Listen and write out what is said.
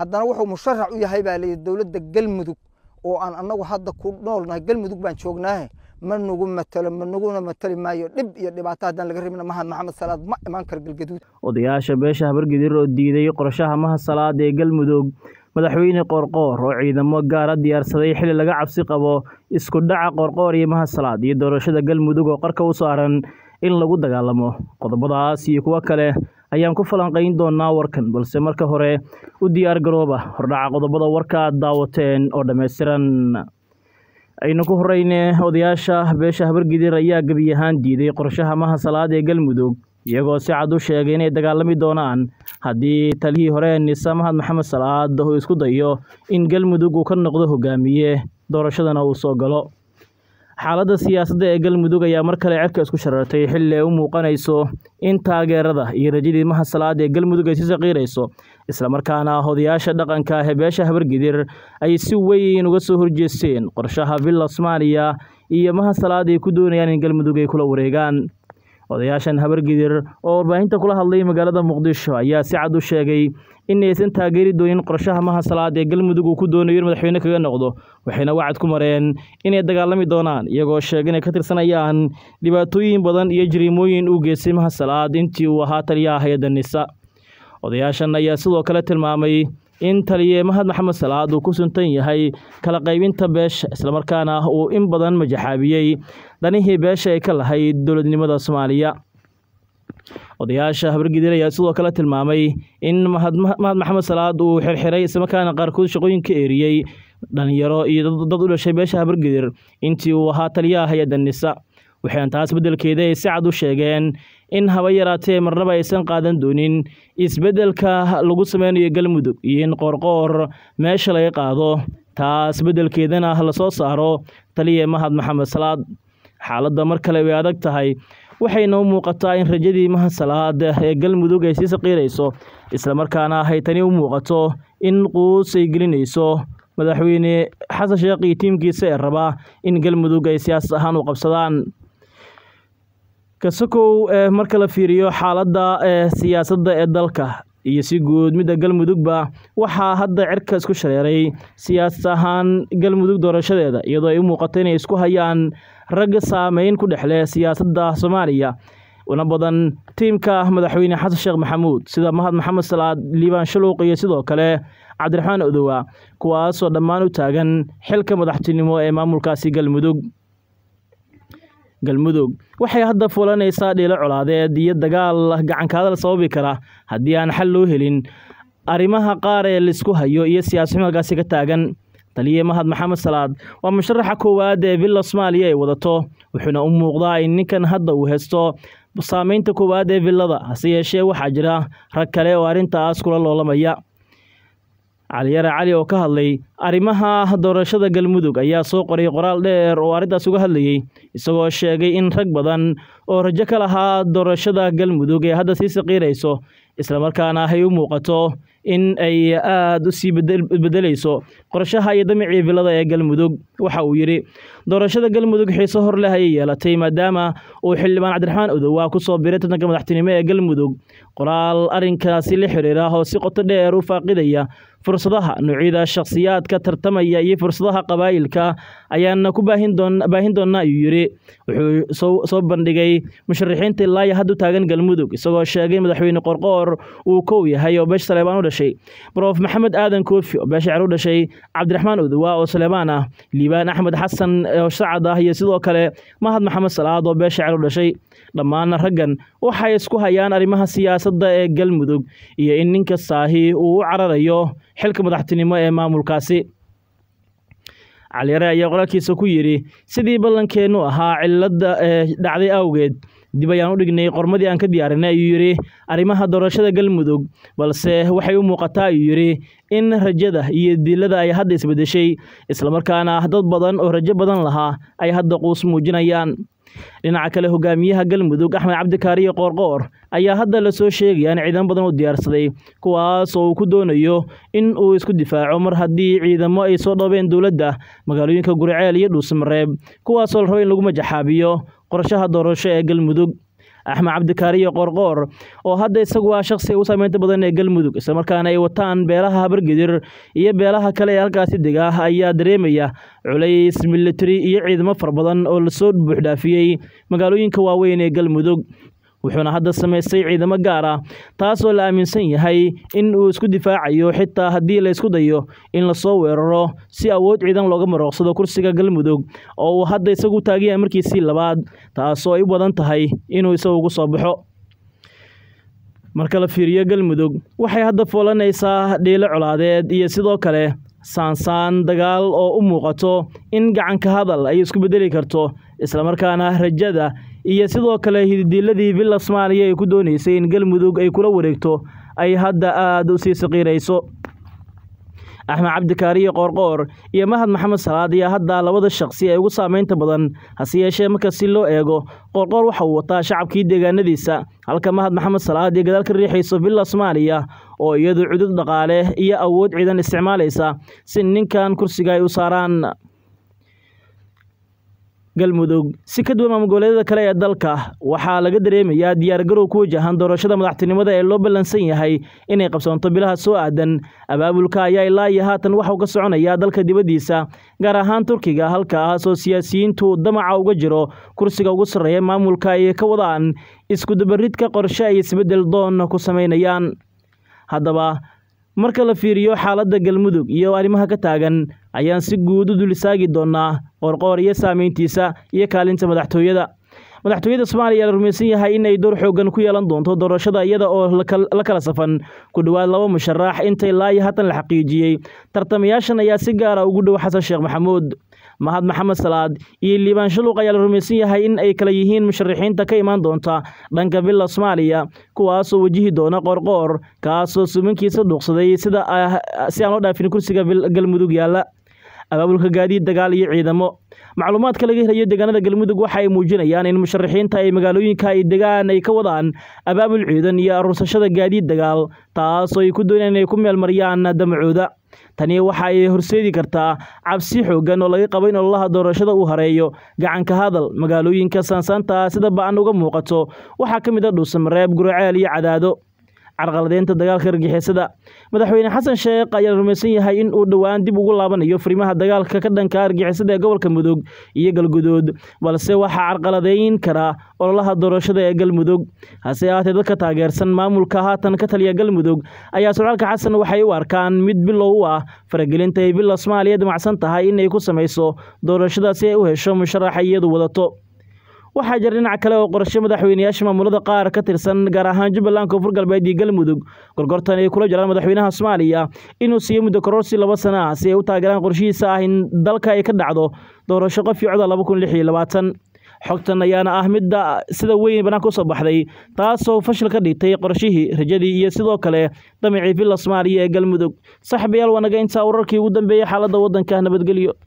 haddana wuxuu musharac u yahay baa layidhi dowladda galmudug oo aan annagu hadda ku noolnahay galmudug baan joognaahe ma nugu matalo ma nuguna matali maayo dhib iyo dhibaato haddaan laga rabina mahad maxamed salaad ma imaan karo galgaduud odayaasha beesha habargedir oo diiday qorshaha maha salaad ee galmudug madaxweyne qoorqoor oo ciidamo gaara ah diyaarsaday xilli laga cabsi qabo isku dhaca qoorqoor iyo maha salaad iyo doorashada galmudug oo qarka u saaran in lagu dagaalamo qodobadaas iyo kuwo kale ayaan ku falanqayn doonaa warkan balse marka hore u diyaar garooba hordhaca qodobada warka aad daawateen oo dhammaystiran aynu ku horeyne odayaasha beesha habargidir ayaa gebi ahaan diiday qorshaha maha salaad ee galmudug iyagoo si cad u sheegay inay dagaalami doonaan haddii talihii hore nisa mahad maxamed salaad uu isku dayo in galmudug uu ka noqdo hogaamiye doorashadana uu soo galo xaaladda siyaasadda ee galmudug ayaa mar kale cerka isku shararatay xilli ay u muuqanayso in taageerada iyo rajadii mahasalaad ee galmudug ay si saqiirayso markaana hodayaasha dhaqanka hebeesha ah habargidir ay si weyn uga soo horjeesteen qorshaha villa soomaaliya iyo mahasalaad ay ku doonayaan in galmudug ay kula wareegaan odayaashan habargidir oo warbaahinta kula hadlay magaalada muqdisho ayaa si cad u sheegay inaysan taageeri doonin qorshaha mahasalaad ee galmudug uu ku doonayo in madaxweyne kaga noqdo waxayna wacad ku mareen inay dagaalami doonaan iyagoo sheega inay ka tirsanayaan dhibaatooyin badan iyo jiriimooyin uu geystay mahasalaad intii uu ahaa taliyaha hay-adda nisa odayaashan ayaa sidoo kale tilmaamay in taliye mahad maxamed salaad uu ku suntan yahay kala qaybinta beesha islamarkaana uu in badan majaxaabiyey danihii beesha ay ka lahayd dowladnimada soomaaliya odayaasha habargidin ayaa sidoo kale tilmaamay in mahad maxamed salaad uu xirxiray islamarkaana qaarkood shaqooyinka eeriyey dhallinyaro iyo dad u dhashay beesha habargidir intii uu ahaa taliyaha hay-adda nisa waxayna taas beddelkeeda ay si cad u sheegeen in haba yaraatee marnaba aysan qaadan doonin isbeddelka lagu sameynayo galmudug iyo in qoorqoor meesha laga qaado taas beddelkeedana ah lasoo saaro taliya mahad maxamed salaad xaaladda mar kale way adag tahay waxayna u muuqataa in rajadii mahad salaad ee galmudug ay sii saqiirayso islamarkaana ahay tani u muuqato in quus ay gelinayso madaxweyne xasan sheekh iyo tiimkiisa ee rabaa in galmudug ay siyaasad ahaan u qabsadaan kasakow eh, marka la fiiriyo xaaladda ee eh, siyaasadda ee dalka iyo si guud midda galmudugba waxaa hadda cirka isku shareeray siyaasad ahaan galmudug doorashadeeda iyadoo ay u muuqato inay isku hayaan ragga saameyn ku dhex leh siyaasadda soomaaliya una badan tiimka madaxweyne xasan sheekh maxamuud sida mahad maxamed salaad liibaan shaluuq iyo sidoo kale cabdiraxmaan odowa kuwaasoo dhammaan u taagan xilka madaxtinimo ee maamulkaasi galmudug galmudug waxay hadda fulanaysaa dhiilo colaadeed iyo dagaal la sababi kara haddii aan xal loo helin arrimaha qaar ee laisku hayo iyo siyaasi halkaasi ka taagan taliye mahad maxamed salaad waa musharaxa koowaad ee billa soomaaliya ay wadato wuxuuna u muuqdaa in ninkan hadda uu haysto saamaynta koowaad ee billada hase yeeshee waxaa jira rag kale oo arrintaas kula loolamaya caliyara cali oo ka hadlay arrimaha doorashada galmudug ayaa soo qoray qoraal dheer oo arrintaas uga hadlayey isagoo sheegay in rag badan oo rajo ka lahaa doorashada galmudug ee hadda sii sakiirayso islamarkaana hay u muuqato in ay aad u sii bedelayso qorshaha iyo damicii vilada ee galmudug waxa uu yidhi doorashada galmudug xiiso hor leh ayay yeelatay maadaama uu xildhibaan cabdiraxmaan odowaa ku soo biray tartanka madaxtinimo ee galmudug qoraal arrinkaasi la xiriira oo si qoto dheer u faaqidaya fursadaha nuucyada shakhsiyaadka tartamaya iyo fursadaha qabaa'ilka ayaana ku baahin doona ayuu yidhi wuxuu soo bandhigay musharaxiinta ilaaya hadd u taagan galmudug isagoo sheegay madaxweyne qorqoor uu kow yahay oo beesha saleebaan u dhashay brof maxamed aadan koofi oo beesha ceer u dhashay cabdiraxmaan odowa oo saleebaan ah liibaan axmed xasan oo sacad ah iyo sidoo kale mahad maxamed salaad oo beesha shicir u dhashay dhammaana raggan waxay isku hayaan arrimaha siyaasadda ee galmudug iyo in ninka saahi uu u cararayo xilka madaxtinimo ee maamulkaasi caliyare ayaa qoraalkiisa ku yidhi sidii ballankeennu ahaa cilladda ee eh, dhacday awgeed dib ayaan u dhignay qormadii aan ka diyaarinay ayuu yidhi arrimaha doorashada galmudug balse waxay u muuqataa ayuu yidhi in rajada iyo dilada ay hadda isbedeshay islamarkaana dad badan oo rajo badan lahaa ay hadda quus muujinayaan dhinaca kale hogaamiyaha galmudug axmed cabdikaariyo qoorqoor ayaa hadda la soo sheegaya in ciidamo badan u diyaarsaday kuwaas oo uu ku doonayo in uu isku difaaco mar haddii ciidamo ay soo dhoobeen dowladda magaalooyinka guriceel iyo dhuusmareeb kuwaasoo la rabo in lagu majaxaabiyo qorshaha doorasho ee galmudug axmed cabdikaariyo qoorqoor oo hadda isagu waa shakhsiga ugu saameynta badan ee galmudug islamarkaana ay wataan beelaha habargedir iyo beelaha kale ee halkaasi dega ayaa dareemaya culays militari iyo ciidamo fara badan oo lasoo buuxdhaafiyey magaalooyinka waaweyn ee galmudug wuxuuna hadda samaystay ciidamo gaar ah taasoo la aaminsan yahay in uu isku difaacayo xitaa haddii la dayo in lasoo weeraro si awood ciidan looga marooqsado kursiga galmudug oo uu hadda isagu taagaya markiisii labaad taasoo ay u badan tahay inuu isagugu soo baxo marka la fiiriyo galmudug waxay hadda foolanaysaa dhiilo colaadeed iyo sidoo kale saansaan dagaal oo u muuqato in gacanka hadal ay isku beddeli karto islamarkaana rajada iyo sidoo kale hiddidiiladii billa soomaaliya ay ku doonaysay in galmudug ay kula wareegto ay hadda aad u sii saqiirayso axmed cabdikaariyo qoorqoor iyo mahad maxamed salaad ayaa haddaa labada shaqsi ay ugu saamaynta badan hase yeeshee marka si loo eego qoorqoor waxa uu wataa shacabkii deegaanadiisa halka mahad maxamed salaad iyo ka riixayso villa soomaaliya oo iyadu cudud dhaqaale iyo awood ciidan isticmaalaysa si ninkan kursiga ay u saaraan galmudug si ka duwan maamul kale ee dalka waxaa laga dareemayaa diyaargarow ku wajahan doorashada madaxtinimada ee loo ballansan yahay inay qabsoonto bilaha soo aadan abaabulka ayaa ilaa iyo haatan waxauu ka soconayaa dalka dibaddiisa gaar ahaan turkiga halkaas oo siyaasiyiintu damaca uga jiro kursiga ugu sarreeya maamulka ay ka wadaan iskudabaridka qorshe ay isbeddel doon ku samaynayaan haddaba marka la fiiriyo xaaladda galmudug iyo arrimaha ka taagan ayaan si guud u dul istaagi doonnaa qorqoor iyo saamayntiisa iyo kaalinta madaxtooyada madaxtooyada soomaaliya la rumaysan yahay in ay door xooggan ku yeelan doonto doorashada iyada oo la kala safan ku dhowaad laba musharax intay laayo haatan la xaqiijiyey tartamayaashan ayaa si gaara ah ugu dhow xasan sheekh maxamuud mahad maxamed salaad iyo liibaan shuluq ayaa la rumaysan yahay in ay kala yihiin musharaxiinta ka imaan doonta dhanka billa soomaaliya kuwaasoo wajihi doona qoorqoor kaasoo suminkiisa dhuuqsaday sida ah, si aan loo dhaafin kursiga galmudug yaalla abaabulka gaadiid dagaal iyo ciidamo macluumaadka laga helayo deegaanada galmudug waxa ay muujinayaan in musharaxiinta ay magaalooyinka ay degaan ay ka wadaan abaabul ciidan iyo aruursashada gaadiid dagaal taasoo ay ku doonayaan inay ku meelmariyaan damacooda tani waxa ay horseedi kartaa cabsi xooggan oo laga qabo in ololaha doorashada uu hareeyo gacanka hadal magaalooyinka saansaanta sida ba'an uga muuqato waxaa ka mid a ah dhuusamareeb guraceel iyo cadaado carqaladeynta dagaalka argixisada madaxweyne xasan sheekh ayaa rumaysan yahay in uu dhowaan dib ugu laabanayo furimaha dagaalka ka dhanka argixisada ee gobolka mudug iyo galguduud balse waxaa carqaladeyn kara ololaha doorashada ee galmudug hase ahaatee dadka taageersan maamulka haatan ka taliya galmudug ayaa socaalka xasan waxay u arkaan mid bilow u ah faragelinta ay bila soomaaliya damacsan tahay inay ku samayso doorashada si ay u hesho musharaxa iyadu wadato waxaa jira dhinac kale oo qorasho madaxweynayaasha maamulada qaar ka tirsan gaar ahaan jubbaland koonfur galbeed iyo galmudug gorgortan ay kula jiraan madaxweynaha soomaaliya inuu siiyo muddo kororsi laba sana ah si ay u taageeraan qorshihiisa ah in dalka ay ka dhacdo doorasho qofyoocda laba kun lix iyo labaatan xogtan ayaana ah midda sida weyn banaanka ku soo baxday taasoo fashil ka dhigtay qorshihii rajadii iyo sidoo kale damicii filla soomaaliya ee galmudug saxbayaal wanaga intaa wararkii ugu dambeeyey xaaladda waddanka nabadgelyo